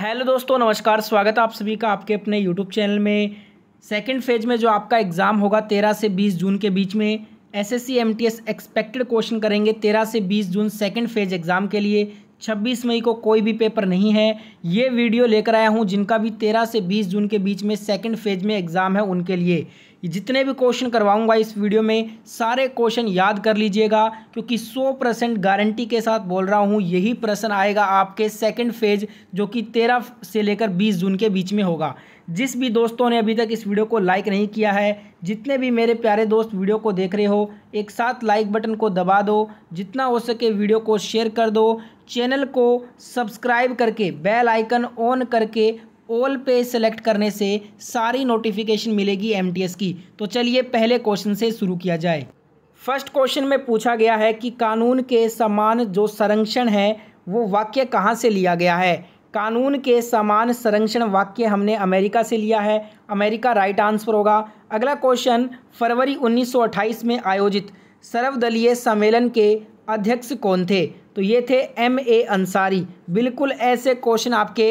hello दोस्तों नमस्कार स्वागत है आप सभी का आपके अपने यूट्यूब चैनल में सेकंड फेज में जो आपका एग्ज़ाम होगा तेरह से बीस जून के बीच में एसएससी एमटीएस एक्सपेक्टेड क्वेश्चन करेंगे तेरह से बीस जून सेकंड फेज एग्ज़ाम के लिए छब्बीस मई को कोई भी पेपर नहीं है ये वीडियो लेकर आया हूँ जिनका भी तेरह से बीस जून के बीच में सेकेंड फेज में एग्ज़ाम है उनके लिए जितने भी क्वेश्चन करवाऊंगा इस वीडियो में सारे क्वेश्चन याद कर लीजिएगा क्योंकि 100 परसेंट गारंटी के साथ बोल रहा हूँ यही प्रश्न आएगा आपके सेकंड फेज जो कि 13 से लेकर 20 जून के बीच में होगा जिस भी दोस्तों ने अभी तक इस वीडियो को लाइक नहीं किया है जितने भी मेरे प्यारे दोस्त वीडियो को देख रहे हो एक साथ लाइक बटन को दबा दो जितना हो सके वीडियो को शेयर कर दो चैनल को सब्सक्राइब करके बेल आइकन ऑन करके ऑल पे सेलेक्ट करने से सारी नोटिफिकेशन मिलेगी एमटीएस की तो चलिए पहले क्वेश्चन से शुरू किया जाए फर्स्ट क्वेश्चन में पूछा गया है कि कानून के समान जो संरक्षण है वो वाक्य कहाँ से लिया गया है कानून के समान संरक्षण वाक्य हमने अमेरिका से लिया है अमेरिका राइट आंसर होगा अगला क्वेश्चन फरवरी 1928 में आयोजित सर्वदलीय सम्मेलन के अध्यक्ष कौन थे तो ये थे एम ए अंसारी बिल्कुल ऐसे क्वेश्चन आपके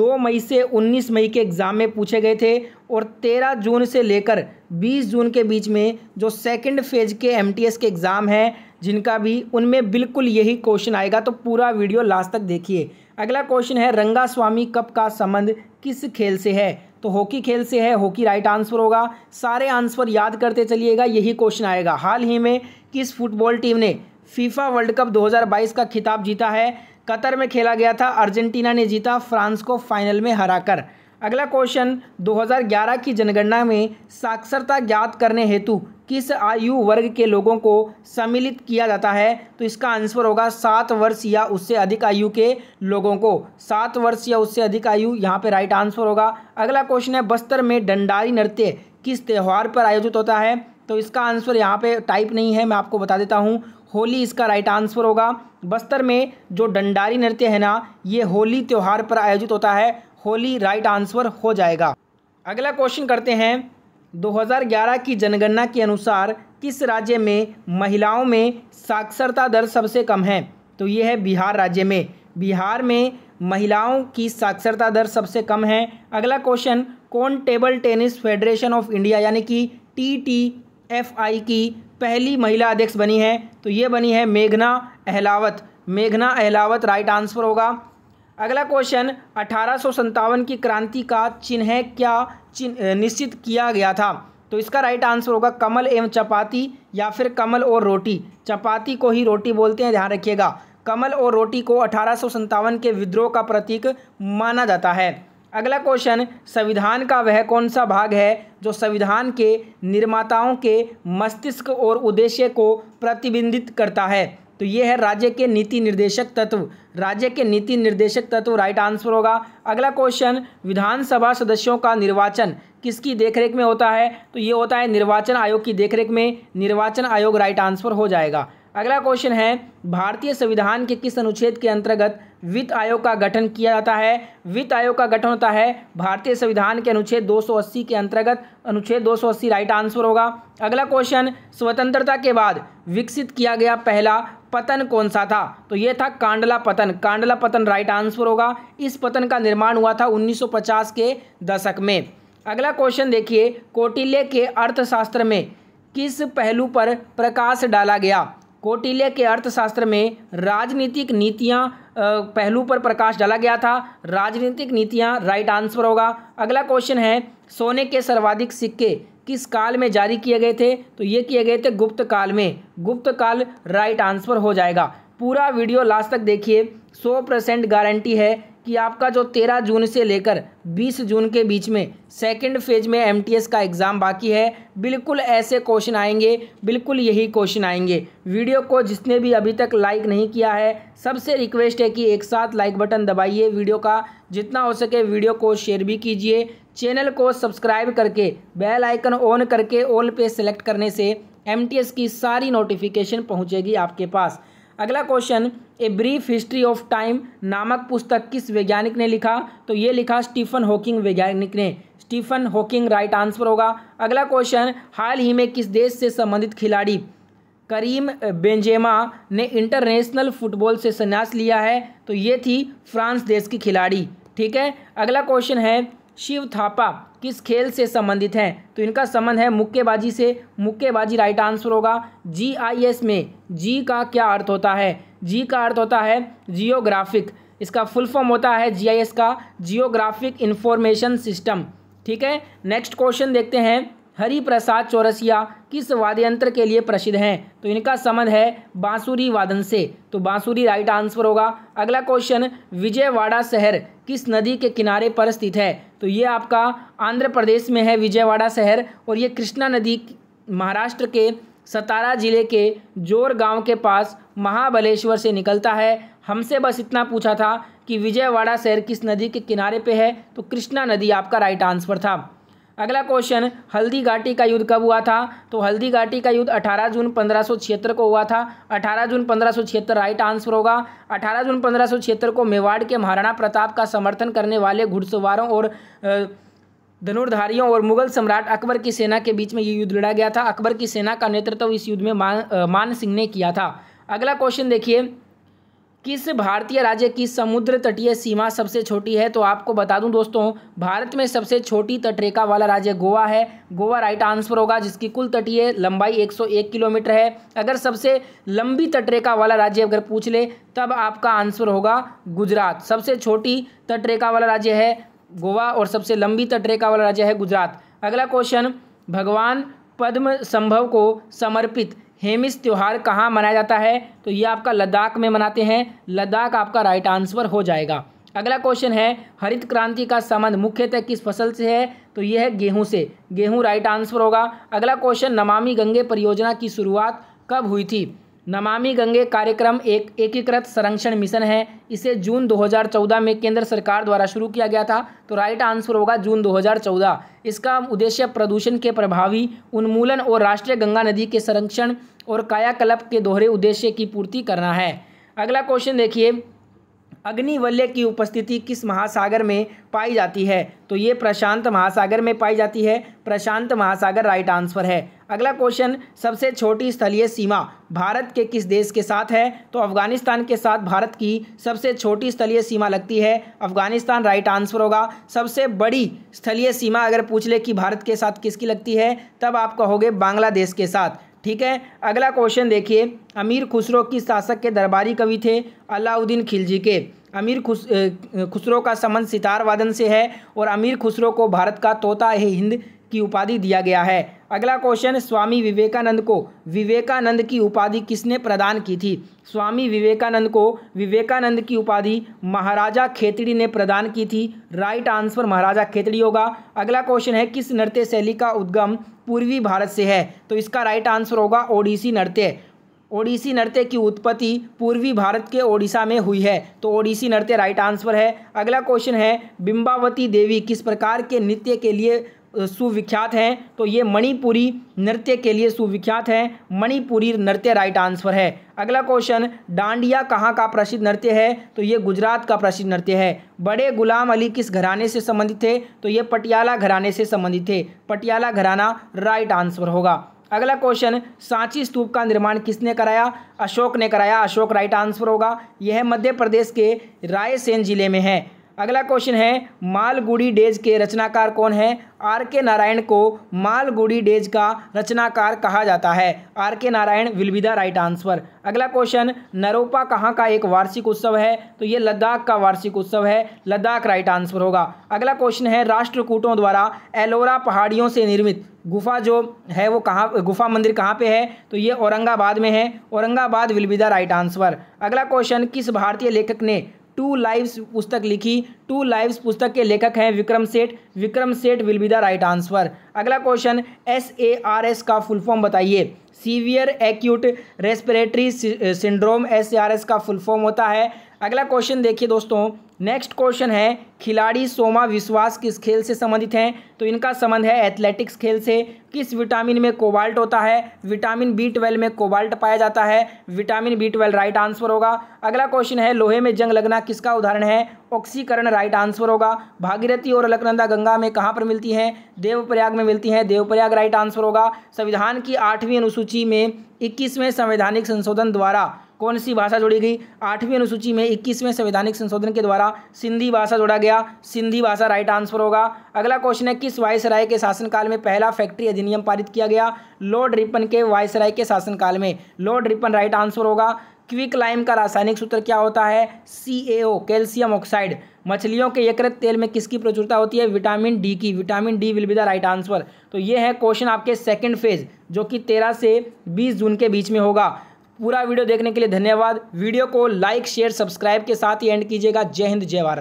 दो मई से उन्नीस मई के एग्ज़ाम में पूछे गए थे और तेरह जून से लेकर बीस जून के बीच में जो सेकंड फेज के एमटीएस के एग्ज़ाम हैं जिनका भी उनमें बिल्कुल यही क्वेश्चन आएगा तो पूरा वीडियो लास्ट तक देखिए अगला क्वेश्चन है रंगा स्वामी कप का संबंध किस खेल से है तो हॉकी खेल से है हॉकी राइट आंसर होगा सारे आंसर याद करते चलिएगा यही क्वेश्चन आएगा हाल ही में किस फुटबॉल टीम ने फीफा वर्ल्ड कप 2022 का खिताब जीता है कतर में खेला गया था अर्जेंटीना ने जीता फ्रांस को फाइनल में हराकर अगला क्वेश्चन 2011 की जनगणना में साक्षरता ज्ञात करने हेतु किस आयु वर्ग के लोगों को सम्मिलित किया जाता है तो इसका आंसर होगा सात वर्ष या उससे अधिक आयु के लोगों को सात वर्ष या उससे अधिक आयु यहाँ पे राइट आंसर होगा अगला क्वेश्चन है बस्तर में डंडारी नृत्य किस त्यौहार पर आयोजित होता है तो इसका आंसर यहाँ पे टाइप नहीं है मैं आपको बता देता हूँ होली इसका राइट आंसर होगा बस्तर में जो डंडारी नृत्य है ना ये होली त्यौहार पर आयोजित होता है होली राइट आंसर हो जाएगा अगला क्वेश्चन करते हैं 2011 की जनगणना के अनुसार किस राज्य में महिलाओं में साक्षरता दर सबसे कम है तो ये है बिहार राज्य में बिहार में महिलाओं की साक्षरता दर सबसे कम है अगला क्वेश्चन कौन Table Tennis Federation of India यानी कि टी टी एफआई की पहली महिला अध्यक्ष बनी है तो ये बनी है मेघना अहलावत मेघना अहलावत राइट आंसर होगा अगला क्वेश्चन अठारह की क्रांति का चिन्ह क्या चिन्ह निश्चित किया गया था तो इसका राइट आंसर होगा कमल एवं चपाती या फिर कमल और रोटी चपाती को ही रोटी बोलते हैं ध्यान रखिएगा कमल और रोटी को अठारह के विद्रोह का प्रतीक माना जाता है अगला क्वेश्चन संविधान का वह कौन सा भाग है जो संविधान के निर्माताओं के मस्तिष्क और उद्देश्य को प्रतिबिंबित करता है तो ये है राज्य के नीति निर्देशक तत्व राज्य के नीति निर्देशक तत्व राइट आंसर होगा अगला क्वेश्चन विधानसभा सदस्यों का निर्वाचन किसकी देखरेख में होता है तो ये होता है निर्वाचन आयोग की देखरेख में निर्वाचन आयोग राइट आंसर हो जाएगा अगला क्वेश्चन है भारतीय संविधान के किस अनुच्छेद के अंतर्गत वित्त आयोग का गठन किया जाता है वित्त आयोग का गठन होता है भारतीय संविधान के अनुच्छेद 280 के अंतर्गत अनुच्छेद 280 राइट आंसर होगा अगला क्वेश्चन स्वतंत्रता के बाद विकसित किया गया पहला पतन कौन सा था तो यह था कांडला पतन कांडला पतन राइट आंसर होगा इस पतन का निर्माण हुआ था उन्नीस के दशक में अगला क्वेश्चन देखिए कोटिल्य के अर्थशास्त्र में किस पहलू पर प्रकाश डाला गया कोटिल्य के अर्थशास्त्र में राजनीतिक नीतियाँ पहलू पर प्रकाश डाला गया था राजनीतिक नीतियाँ राइट आंसर होगा अगला क्वेश्चन है सोने के सर्वाधिक सिक्के किस काल में जारी किए गए थे तो ये किए गए थे गुप्त काल में गुप्त काल राइट आंसर हो जाएगा पूरा वीडियो लास्ट तक देखिए सौ परसेंट गारंटी है कि आपका जो 13 जून से लेकर 20 जून के बीच में सेकंड फेज में एमटीएस का एग्ज़ाम बाकी है बिल्कुल ऐसे क्वेश्चन आएंगे बिल्कुल यही क्वेश्चन आएंगे वीडियो को जिसने भी अभी तक लाइक नहीं किया है सबसे रिक्वेस्ट है कि एक साथ लाइक बटन दबाइए वीडियो का जितना हो सके वीडियो को शेयर भी कीजिए चैनल को सब्सक्राइब करके बेल आइकन ऑन करके ऑल पे सेलेक्ट करने से एम की सारी नोटिफिकेशन पहुँचेगी आपके पास अगला question A Brief History of Time नामक पुस्तक किस वैज्ञानिक ने लिखा तो ये लिखा स्टीफन हॉकिंग वैज्ञानिक ने स्टीफन हॉकिंग राइट आंसर होगा अगला क्वेश्चन हाल ही में किस देश से संबंधित खिलाड़ी करीम बेंजेमा ने इंटरनेशनल फुटबॉल से संन्यास लिया है तो ये थी फ्रांस देश की खिलाड़ी ठीक है अगला क्वेश्चन है शिव थापा किस खेल से संबंधित हैं तो इनका संबंध है मुक्केबाजी से मुक्केबाजी राइट आंसर होगा जी आई एस में जी का क्या अर्थ होता है जी का अर्थ होता है जियोग्राफिक इसका फुल फॉर्म होता है जी आई एस का जियोग्राफिक इन्फॉर्मेशन सिस्टम ठीक है नेक्स्ट क्वेश्चन देखते हैं हरी प्रसाद चौरसिया किस वाद्य यंत्र के लिए प्रसिद्ध हैं तो इनका संबंध है बांसुरी वादन से तो बांसुरी राइट आंसर होगा अगला क्वेश्चन विजयवाड़ा शहर किस नदी के किनारे पर स्थित है तो ये आपका आंध्र प्रदेश में है विजयवाड़ा शहर और ये कृष्णा नदी महाराष्ट्र के सतारा जिले के जोर गांव के पास महाबलेश्वर से निकलता है हमसे बस इतना पूछा था कि विजयवाड़ा शहर किस नदी के किनारे पे है तो कृष्णा नदी आपका राइट आंसर था अगला क्वेश्चन हल्दी घाटी का युद्ध कब हुआ था तो हल्दी घाटी का युद्ध 18 जून पंद्रह को हुआ था 18 जून पंद्रह राइट आंसर होगा 18 जून पंद्रह को मेवाड़ के महाराणा प्रताप का समर्थन करने वाले घुड़सवारों और धनुर्धारियों और मुगल सम्राट अकबर की सेना के बीच में ये युद्ध लड़ा गया था अकबर की सेना का नेतृत्व इस युद्ध में मान, मान सिंह ने किया था अगला क्वेश्चन देखिए किस भारतीय राज्य की समुद्र तटीय सीमा सबसे छोटी है तो आपको बता दूं दोस्तों भारत में सबसे छोटी तटरेखा वाला राज्य गोवा है गोवा राइट आंसर होगा जिसकी कुल तटीय लंबाई 101 किलोमीटर है अगर सबसे लंबी तटरेखा वाला राज्य अगर पूछ ले तब आपका आंसर होगा गुजरात सबसे छोटी तटरेखा वाला राज्य है गोवा और सबसे लंबी तटरेखा वाला राज्य है गुजरात अगला क्वेश्चन भगवान पद्म संभव को समर्पित हेमिस त्यौहार कहाँ मनाया जाता है तो ये आपका लद्दाख में मनाते हैं लद्दाख आपका राइट आंसर हो जाएगा अगला क्वेश्चन है हरित क्रांति का संबंध मुख्यतः किस फसल से है तो यह है गेहूं से गेहूं राइट आंसर होगा अगला क्वेश्चन नमामि गंगे परियोजना की शुरुआत कब हुई थी नमामि गंगे कार्यक्रम एक एकीकृत संरक्षण मिशन है इसे जून 2014 में केंद्र सरकार द्वारा शुरू किया गया था तो राइट आंसर होगा जून 2014 इसका उद्देश्य प्रदूषण के प्रभावी उन्मूलन और राष्ट्रीय गंगा नदी के संरक्षण और कायाकल्प के दोहरे उद्देश्य की पूर्ति करना है अगला क्वेश्चन देखिए अग्निवल्य की उपस्थिति किस महासागर में पाई जाती है तो ये प्रशांत महासागर में पाई जाती है प्रशांत महासागर राइट आंसर है अगला क्वेश्चन सबसे छोटी स्थलीय सीमा भारत के किस देश के साथ है तो अफगानिस्तान के साथ भारत की सबसे छोटी स्थलीय सीमा लगती है अफगानिस्तान राइट आंसर होगा सबसे बड़ी स्थलीय सीमा अगर पूछ ले कि भारत के साथ किसकी लगती है तब आप कहोगे बांग्लादेश के साथ ठीक है अगला क्वेश्चन देखिए अमीर खुसरो किस शासक के दरबारी कवि थे अलाउद्दीन खिलजी के अमीर खुस खुसरो का संबंध सितार वादन से है और अमीर खुसरो को भारत का तोता ए हिंद की उपाधि दिया गया है अगला क्वेश्चन स्वामी विवेकानंद को विवेकानंद की उपाधि किसने प्रदान की थी स्वामी विवेकानंद को विवेकानंद की उपाधि महाराजा खेतड़ी ने प्रदान की थी राइट आंसर महाराजा खेतड़ी होगा अगला क्वेश्चन है किस नृत्य शैली का उद्गम पूर्वी भारत से है तो इसका राइट आंसर होगा ओडिसी नृत्य ओडिसी नृत्य की उत्पत्ति पूर्वी भारत के ओडिशा में हुई है तो ओडिसी नृत्य राइट आंसर है अगला क्वेश्चन है बिंबावती देवी किस प्रकार के नृत्य के लिए सुविख्यात हैं तो ये मणिपुरी नृत्य के लिए सुविख्यात हैं मणिपुरी नृत्य राइट आंसर है अगला क्वेश्चन डांडिया कहाँ का प्रसिद्ध नृत्य है तो ये गुजरात का प्रसिद्ध नृत्य है बड़े गुलाम अली किस घराने से संबंधित थे तो ये पटियाला घराने से संबंधित थे पटियाला घराना राइट आंसर होगा अगला क्वेश्चन सांची स्तूप का निर्माण किसने कराया अशोक ने कराया अशोक राइट आंसर होगा यह मध्य प्रदेश के रायसेन जिले में है अगला क्वेश्चन है मालगुड़ी डेज के रचनाकार कौन है आर के नारायण को मालगुड़ी डेज का रचनाकार कहा जाता है R K Narayan will be the right answer अगला क्वेश्चन नरोपा कहाँ का एक वार्षिक उत्सव है तो ये लद्दाख का वार्षिक उत्सव है लद्दाख राइट आंसर होगा अगला क्वेश्चन है राष्ट्रकूटों द्वारा एलोरा पहाड़ियों से निर्मित गुफा जो है वो कहाँ गुफा मंदिर कहाँ पे है तो ये औरंगाबाद में है Aurangabad will be the right answer अगला क्वेश्चन किस भारतीय लेखक ने टू लाइव्स पुस्तक लिखी टू लाइव्स पुस्तक के लेखक हैं Vikram Seth Vikram Seth will be the right answer अगला question S A R S का फुल फॉर्म बताइए severe acute respiratory syndrome S A R S का फुल फॉर्म होता है अगला क्वेश्चन देखिए दोस्तों नेक्स्ट क्वेश्चन है खिलाड़ी सोमा विश्वास किस खेल से संबंधित हैं तो इनका संबंध है एथलेटिक्स खेल से किस विटामिन में कोबाल्ट होता है विटामिन बी ट्वेल्व में कोबाल्ट पाया जाता है vitamin B twelve right answer होगा अगला क्वेश्चन है लोहे में जंग लगना किसका उदाहरण है ऑक्सीकरण राइट आंसर होगा भागीरथी और अलकनंदा गंगा में कहाँ पर मिलती हैं देवप्रयाग में मिलती हैं देवप्रयाग राइट आंसर होगा संविधान की आठवीं अनुसूची में इक्कीसवें संवैधानिक संशोधन द्वारा कौन सी भाषा जोड़ी गई आठवीं अनुसूची में इक्कीसवें संवैधानिक संशोधन के द्वारा सिंधी भाषा जोड़ा गया सिंधी भाषा राइट आंसर होगा अगला क्वेश्चन है किस वायसराय के शासनकाल में पहला फैक्ट्री अधिनियम पारित किया गया लॉर्ड रिपन के वायसराय के शासनकाल में लॉर्ड रिपन राइट आंसर होगा क्विक लाइम का रासायनिक सूत्र क्या होता है सी कैल्शियम ऑक्साइड मछलियों के यकृत तेल में किसकी प्रचुरता होती है विटामिन डी की vitamin D will be the right answer तो ये है क्वेश्चन आपके सेकंड फेज जो कि तेरह से बीस जून के बीच में होगा पूरा वीडियो देखने के लिए धन्यवाद वीडियो को लाइक शेयर सब्सक्राइब के साथ ही एंड कीजिएगा जय हिंद जय भारत